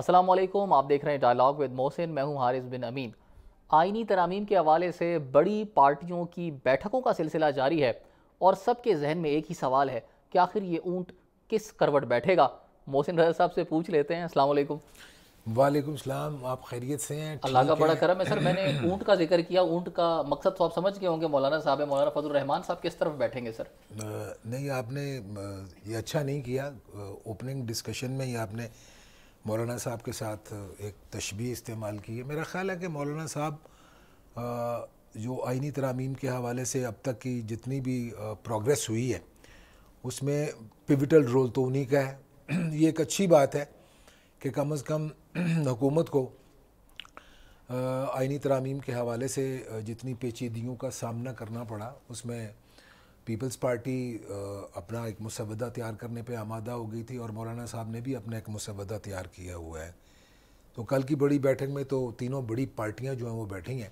अस्सलाम वालेकुम आप देख रहे हैं डायलॉग विद मोहसिन मैं हूं हारिस बिन अमीन आइनी तरामीम के हवाले से बड़ी पार्टियों की बैठकों का सिलसिला जारी है और सबके जहन में एक ही सवाल है कि आखिर ये ऊंट किस करवट बैठेगा मोहसिन रजा साहब से पूछ लेते हैं अस्सलाम वालेकुम वालेकुम सलाम आप खैरियत से हैं अल्लाह का बड़ा करम है सर मैंने ऊँट का जिक्र किया ऊंट का मकसद तो आप समझ गए होंगे मौलाना साहब मौलाना फजल रहमान साहब किस तरफ बैठेंगे सर नहीं आपने ये अच्छा नहीं किया ओपनिंग डिस्कशन में ही आपने मौलाना साहब के साथ एक तशबी इस्तेमाल की है मेरा ख़्याल है कि मौलाना साहब जो आइनी तरामीम के हवाले से अब तक की जितनी भी प्रोग्रेस हुई है उसमें पिविटल रोल तो उन्हीं का है ये एक अच्छी बात है कि कम अज़ कम हुकूमत को आइनी तरामीम के हवाले से जितनी पेचीदगियों का सामना करना पड़ा उसमें पीपल्स पार्टी अपना एक मुसवदा तैयार करने पे आमादा हो गई थी और मौलाना साहब ने भी अपना एक मुसवदा तैयार किया हुआ है तो कल की बड़ी बैठक में तो तीनों बड़ी पार्टियां जो हैं वो बैठी हैं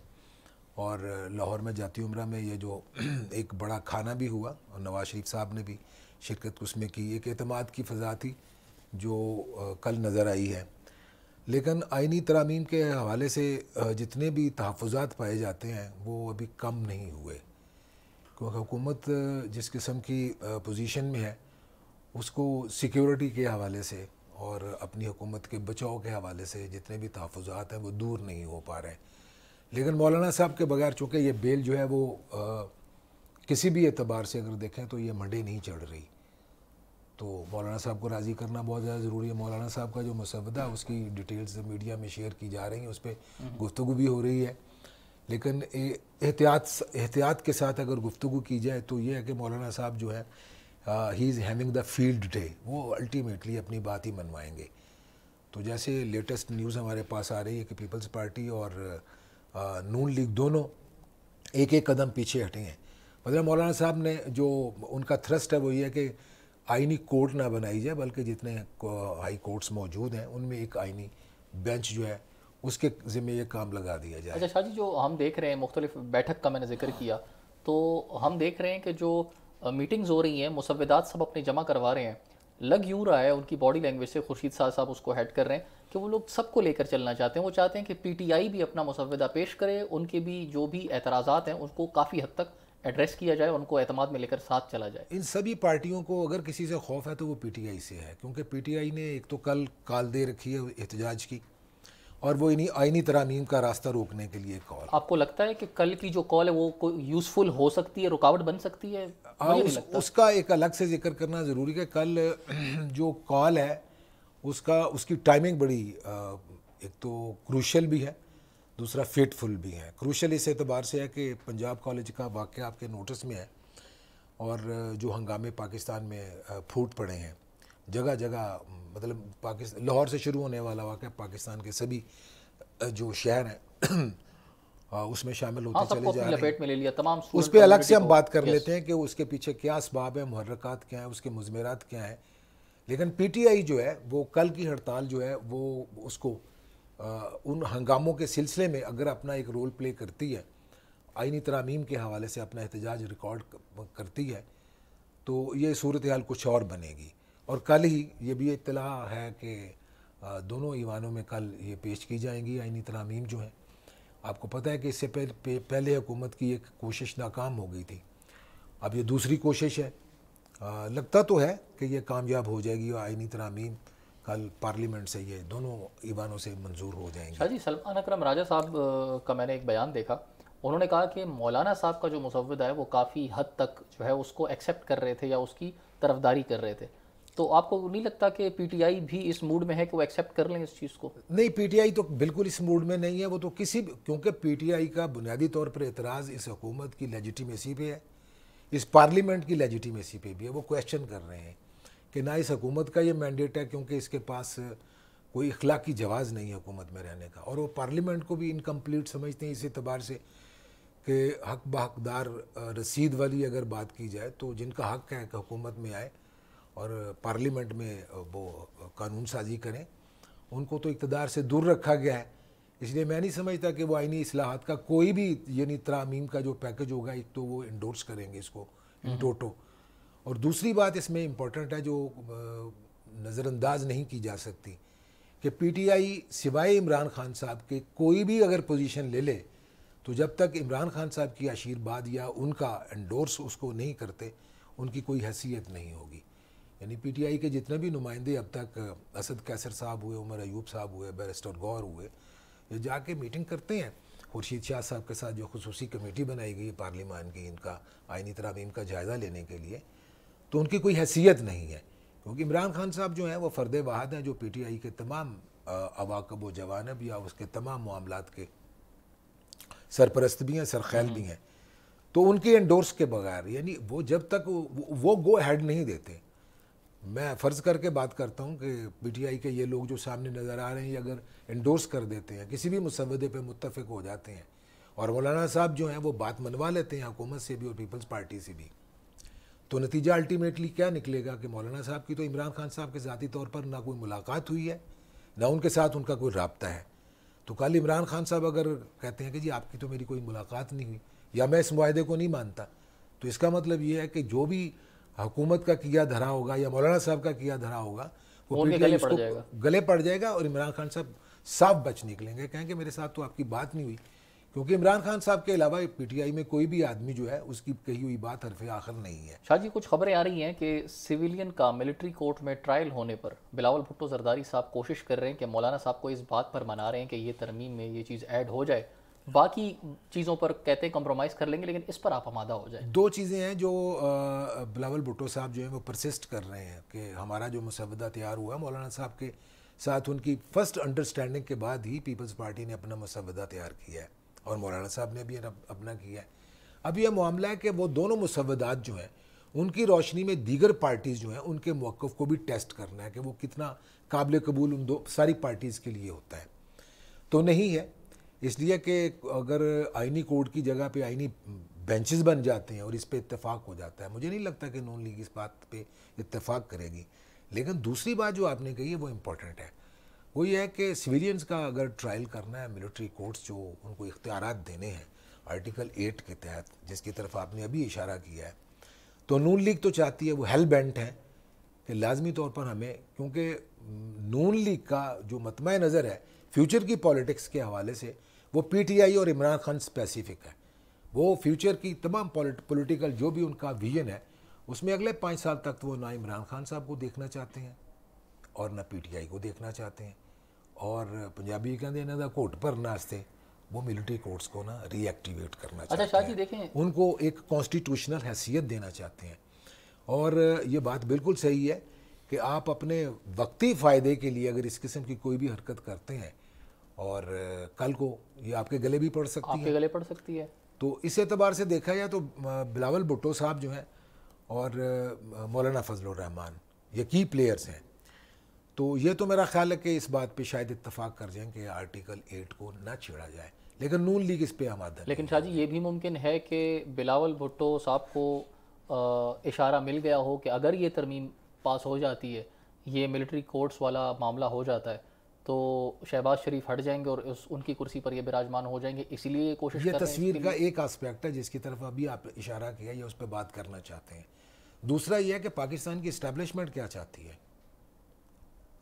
और लाहौर में जाती उम्रा में ये जो एक बड़ा खाना भी हुआ और नवाज शरीफ साहब ने भी शिरकत उसमें की एक अतमाद की फ़जा थी जो कल नज़र आई है लेकिन आइनी तरामीम के हवाले से जितने भी तहफ़ात पाए जाते हैं वो अभी कम नहीं हुए क्योंकि हुकूमत जिस किस्म की पोजीशन में है उसको सिक्योरिटी के हवाले से और अपनी हुकूमत के बचाव के हवाले से जितने भी तहफ़ात हैं वो दूर नहीं हो पा रहे लेकिन मौलाना साहब के बगैर चूँकि ये बेल जो है वो आ, किसी भी एतबार से अगर देखें तो ये मंडे नहीं चढ़ रही तो मौलाना साहब को राज़ी करना बहुत ज़्यादा ज़रूरी है मौलाना साहब का जो मुसवदा उसकी डिटेल्स मीडिया में शेयर की जा रही हैं उस पर हम्म। गुफ्तु भी हो रही है लेकिन एहतियात एहतियात के साथ अगर गुफ्तु की जाए तो ये है कि मौलाना साहब जो है ही is having the field day वो अल्टीमेटली अपनी बात ही मनवाएंगे तो जैसे लेटेस्ट न्यूज़ हमारे पास आ रही है कि पीपल्स पार्टी और आ, नून लीग दोनों एक एक कदम पीछे हटे हैं मतलब मौलाना साहब ने जो उनका थ्रस्ट है वो ये है कि आइनी कोर्ट ना बनाई जाए बल्कि जितने हाई कोर्ट्स मौजूद हैं उनमें एक आइनी बेंच जो है उसके ज़िम्मे ये काम लगा दिया जाए अच्छा शाह जी जो हम देख रहे हैं मुख्तलिफ बैठक का मैंने जिक्र किया तो हम देख रहे हैं कि जो मीटिंग्स हो रही हैं मुसवदात सब अपने जमा करवा रहे हैं लग यूँ रहा है उनकी बॉडी लैंग्वेज से खुर्शीद शाह साहब उसको हेड कर रहे हैं कि वो लोग सबको लेकर चलना चाहते हैं वो चाहते हैं कि पीटीआई भी अपना मुसवदा पेश करे उनके भी जो भी एतराज़ात हैं उनको काफ़ी हद तक एड्रेस किया जाए उनको अहतमाद में लेकर साथ चला जाए इन सभी पार्टियों को अगर किसी से खौफ है तो वो पीटीआई से है क्योंकि पीटीआई ने एक तो कल काल दे रखी है एहतजाज की और वो इन्हीं आइनी तरामीम का रास्ता रोकने के लिए कॉल आपको लगता है कि कल की जो कॉल है वो यूज़फुल हो सकती है रुकावट बन सकती है आ, हाँ, उस, उसका एक अलग से जिक्र करना ज़रूरी है कल जो कॉल है उसका उसकी टाइमिंग बड़ी एक तो क्रूशल भी है दूसरा फिटफुल भी है क्रूशल इस एतबार से है कि पंजाब कॉलेज का वाक़ आपके नोटिस में है और जो हंगामे पाकिस्तान में फूट पड़े हैं जगह जगह मतलब पाकिस्तान लाहौर से शुरू होने वाला वाक़ पाकिस्तान के सभी जो शहर हैं हाँ, उसमें शामिल होते हाँ, चले जा रहे ले लिया तमाम उस पर अलग से हम बात कर लेते हैं कि उसके पीछे क्या इसबाब है महरक़ात क्या हैं उसके मुजमरात क्या हैं लेकिन पीटीआई जो है वो कल की हड़ताल जो है वो उसको आ, उन हंगामों के सिलसिले में अगर अपना एक रोल प्ले करती है आइनी तरामीम के हवाले से अपना एहतजाज रिकॉर्ड करती है तो ये सूरत हाल कुछ और बनेगी और कल ही ये भी इतला है कि दोनों ईवानों में कल ये पेश की जाएंगी आइनी तरामीम जो हैं आपको पता है कि इससे पहले पहले हुकूमत की एक कोशिश नाकाम हो गई थी अब ये दूसरी कोशिश है लगता तो है कि ये कामयाब हो जाएगी और आइनी तरामीम कल पार्लियामेंट से ये दोनों ईवानों से मंजूर हो जाएंगे हाँ जी सलमान अक्रम राजा साहब का मैंने एक बयान देखा उन्होंने कहा कि मौलाना साहब का जो मुसवदा है वो काफ़ी हद तक जो है उसको एक्सेप्ट कर रहे थे या उसकी तरफदारी कर रहे थे तो आपको नहीं लगता कि पीटीआई भी इस मूड में है कि वो एक्सेप्ट कर लें इस चीज़ को नहीं पीटीआई तो बिल्कुल इस मूड में नहीं है वो तो किसी क्योंकि पीटीआई का बुनियादी तौर पर एतराज़ इस हकूमत की लेजिटिमेसी पे है इस पार्लियामेंट की लेजिटिमेसी पे भी है वो क्वेश्चन कर रहे हैं कि ना इस हकूमत का ये मैंडेट है क्योंकि इसके पास कोई अखलाकी जवाज़ नहीं है हुकूमत में रहने का और वो पार्लियामेंट को भी इनकम्प्लीट समझते हैं इस एतबार से कि हक बहकदार रसीद वाली अगर बात की जाए तो जिनका हक है कि हुकूमत में आए और पार्लियामेंट में वो कानून साजी करें उनको तो इकतदार से दूर रखा गया है इसलिए मैं नहीं समझता कि वो आइनी असलाहत का कोई भी यानी तरामीम का जो पैकेज होगा एक तो वो इंडोर्स करेंगे इसको इन टोटो हम्म। और दूसरी बात इसमें इम्पोर्टेंट है जो नज़रअंदाज नहीं की जा सकती कि पीटीआई सिवाय इमरान खान साहब के कोई भी अगर पोजीशन ले ले तो जब तक इमरान खान साहब की आशीर्वाद या उनका एंडोर्स उसको नहीं करते उनकी कोई हैसियत नहीं होगी यानी पीटीआई के जितने भी नुमाइंदे अब तक असद कैसर साहब हुए उमर अयूब साहब हुए बैरिस्टर गौर हुए ये जाके मीटिंग करते हैं खुर्शीद शाह साहब के साथ जो खसूसी कमेटी बनाई गई है की इनका आइनी तरामीम का जायज़ा लेने के लिए तो उनकी कोई हैसियत नहीं है क्योंकि इमरान खान साहब जो हैं वो फ़र्द वाहद हैं जो पी टी आई के तमाम अवाकब व जवानब या उसके तमाम मामला के सरपरस्त भी हैं सरखैल भी हम्म। हैं तो उनके एंडोर्स के बगैर यानी वो जब तक वो, वो गो हैड नहीं देते मैं फ़र्ज़ करके बात करता हूँ कि पीटीआई के ये लोग जो सामने नज़र आ रहे हैं अगर इंडोर्स कर देते हैं किसी भी मुसवदे पर मुतफ़ हो जाते हैं और मौलाना साहब जो हैं वो बात मनवा लेते हैं हुकूमत से भी और पीपल्स पार्टी से भी तो नतीजा अल्टीमेटली क्या निकलेगा कि मौलाना साहब की तो इमरान खान साहब के ज़ाती तौर पर ना कोई मुलाकात हुई है ना उनके साथ उनका कोई रबता है तो कल इमरान खान साहब अगर कहते हैं कि जी आपकी तो मेरी कोई मुलाकात नहीं हुई या मैं इस माहे को नहीं मानता तो इसका मतलब ये है कि जो भी हुकूमत का किया धरा होगा या मौलाना साहब का किया धरा होगा वो पड़ जाएगा गले पड़ जाएगा और इमरान खान साहब साफ बच निकलेंगे कहेंगे मेरे साथ तो आपकी बात नहीं हुई क्योंकि इमरान खान साहब के अलावा पीटीआई में कोई भी आदमी जो है उसकी कही हुई बात हरफ आखिर नहीं है शाह जी कुछ खबरें आ रही हैं कि सिविलियन का मिलिट्री कोर्ट में ट्रायल होने पर बिलावल भुट्टो जरदारी साहब कोशिश कर रहे हैं कि मौलाना साहब को इस बात पर मना रहे हैं कि ये तरमीम में ये चीज़ ऐड हो जाए बाकी चीज़ों पर कहते हैं कम्प्रोमाइज़ कर लेंगे लेकिन इस पर आप आमादा हो जाए दो चीज़ें हैं जो बिलावल भुट्टो साहब जो हैं वो प्रसिस्ट कर रहे हैं कि हमारा जो मुसवदा तैयार हुआ मौलाना साहब के साथ उनकी फ़र्स्ट अंडरस्टैंडिंग के बाद ही पीपल्स पार्टी ने अपना मुसवदा तैयार किया है और मौलाना साहब ने भी अपना किया है अब यह मामला है कि वो दोनों मुसवदात जो हैं उनकी रोशनी में दीगर पार्टीज़ जो हैं उनके मौक़ को भी टेस्ट करना है कि वो कितना काबिल कबूल उन दो सारी पार्टीज़ के लिए होता है तो नहीं है इसलिए कि अगर आइनी कोर्ट की जगह पे आइनी बेंचेस बन जाते हैं और इस पर इतफाक़ हो जाता है मुझे नहीं लगता कि नून लीग इस बात पे इतफाक़ करेगी लेकिन दूसरी बात जो आपने कही है वो इम्पोर्टेंट है वो ये है कि सिविलियंस का अगर ट्रायल करना है मिलिट्री कोर्ट्स जो उनको इख्तियार देने हैं आर्टिकल एट के तहत जिसकी तरफ आपने अभी इशारा किया है तो नून लीग तो चाहती है वो हेल बेंट है कि लाजमी तौर पर हमें क्योंकि नून लीग का जो मतम नज़र है फ्यूचर की पॉलिटिक्स के हवाले से वो पीटीआई और इमरान खान स्पेसिफिक है वो फ्यूचर की तमाम पॉलिटिकल जो भी उनका विजन है उसमें अगले पाँच साल तक तो वो ना इमरान खान साहब को देखना चाहते हैं और ना पीटीआई को देखना चाहते हैं और पंजाबी कहते हैं ਦਾ तो कोर्ट पर नास्ते वो मिलिट्री कोर्ट्स को ना रीएक्टिवेट करना अच्छा, चाहते अच्छा शाह देखें उनको एक कॉन्स्टिट्यूशनल हैसियत देना चाहते हैं और ये बात बिल्कुल सही है कि आप अपने वक्ती फ़ायदे के लिए अगर इस किस्म की कोई भी हरकत करते हैं और कल को ये आपके गले भी पड़ सकती है आपके गले पड़ सकती है तो इस एतबार से देखा जाए तो बिलावल भुट्टो साहब जो हैं और मौलाना रहमान ये की प्लेयर्स हैं तो ये तो मेरा ख्याल है कि इस बात पे शायद इतफाक कर जाएं कि आर्टिकल एट को ना छेड़ा जाए लेकिन नून लीग इस पर आमादा लेकिन शाह जी ये भी मुमकिन है कि बिलावल भुट्टो साहब को इशारा मिल गया हो कि अगर ये तरमीम पास हो जाती है ये मिलिट्री कोर्ट्स वाला मामला हो जाता है तो शहबाज शरीफ हट जाएंगे और उस उनकी कुर्सी पर ये विराजमान हो जाएंगे इसलिए कोशिश ये तस्वीर का एक आस्पेक्ट है जिसकी तरफ अभी आप इशारा किया या उस पर बात करना चाहते हैं दूसरा यह है कि पाकिस्तान की इस्टेब्लिशमेंट क्या चाहती है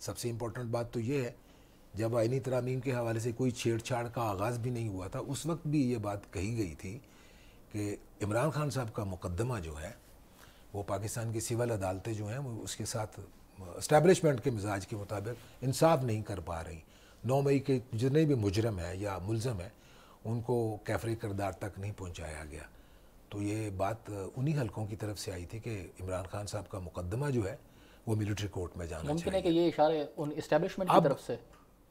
सबसे इम्पोर्टेंट बात तो ये है जब आइनी तरामीम के हवाले से कोई छेड़छाड़ का आगाज़ भी नहीं हुआ था उस वक्त भी ये बात कही गई थी कि इमरान खान साहब का मुकदमा जो है वो पाकिस्तान की सिविल अदालतें जो हैं वो उसके साथ इस्टेबलिशमेंट के मिजाज के मुताबिक इंसाफ नहीं कर पा रही नौ मई के जितने भी मुजरम हैं या मुलम हैं उनको कैफरी करदार तक नहीं पहुँचाया गया तो ये बात उन्हीं हलकों की तरफ से आई थी कि इमरान खान साहब का मुकदमा जो है वो मिलिट्री कोर्ट में जाना चाहिए। कि ये इशारे उन इस्टेबलिशमेंट की तरफ से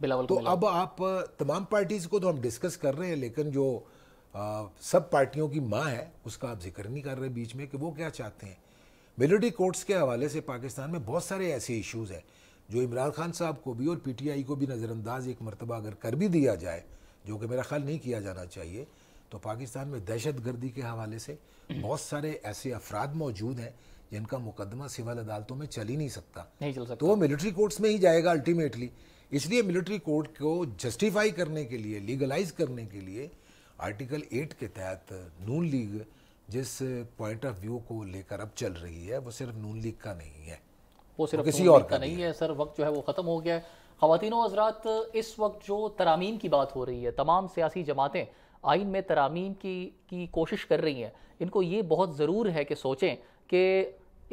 बिलावल तो अब आप तमाम पार्टीज़ को तो हम डिस्कस कर रहे हैं लेकिन जो आ, सब पार्टियों की माँ है उसका आप जिक्र नहीं कर रहे बीच में कि वो क्या चाहते हैं मेलोडी कोर्ट्स के हवाले से पाकिस्तान में बहुत सारे ऐसे इश्यूज़ हैं जो इमरान खान साहब को भी और पीटीआई को भी नज़रअंदाज एक मरतबा अगर कर भी दिया जाए जो कि मेरा ख्याल नहीं किया जाना चाहिए तो पाकिस्तान में दहशत गर्दी के हवाले से बहुत सारे ऐसे अफराद मौजूद हैं जिनका मुकदमा सिविल अदालतों में चल ही नहीं सकता नहीं चल सकता तो वो मिलिट्री कोर्ट्स में ही जाएगा अल्टीमेटली इसलिए मिलिट्री कोर्ट को जस्टिफाई करने के लिए लीगलाइज करने के लिए आर्टिकल एट के तहत नून लीग जिस पॉइंट ऑफ व्यू को लेकर अब चल रही है वो सिर्फ नून लीग का नहीं है वो सिर्फ किसी और का नहीं है सर वक्त जो है वो ख़त्म हो गया है खातिनों हजरात इस वक्त जो तरामीम की बात हो रही है तमाम सियासी जमातें आइन में तरामीम की की कोशिश कर रही हैं इनको ये बहुत ज़रूर है कि सोचें कि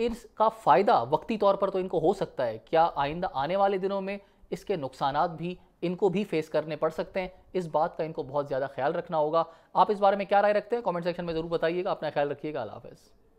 इसका फ़ायदा वक्ती तौर पर तो इनको हो सकता है क्या आइंदा आने वाले दिनों में इसके नुकसान भी इनको भी फेस करने पड़ सकते हैं इस बात का इनको बहुत ज़्यादा ख्याल रखना होगा आप इस बारे में क्या राय रखते हैं कमेंट सेक्शन में ज़रूर बताइएगा अपना ख्याल रखिएगा अला हाफ़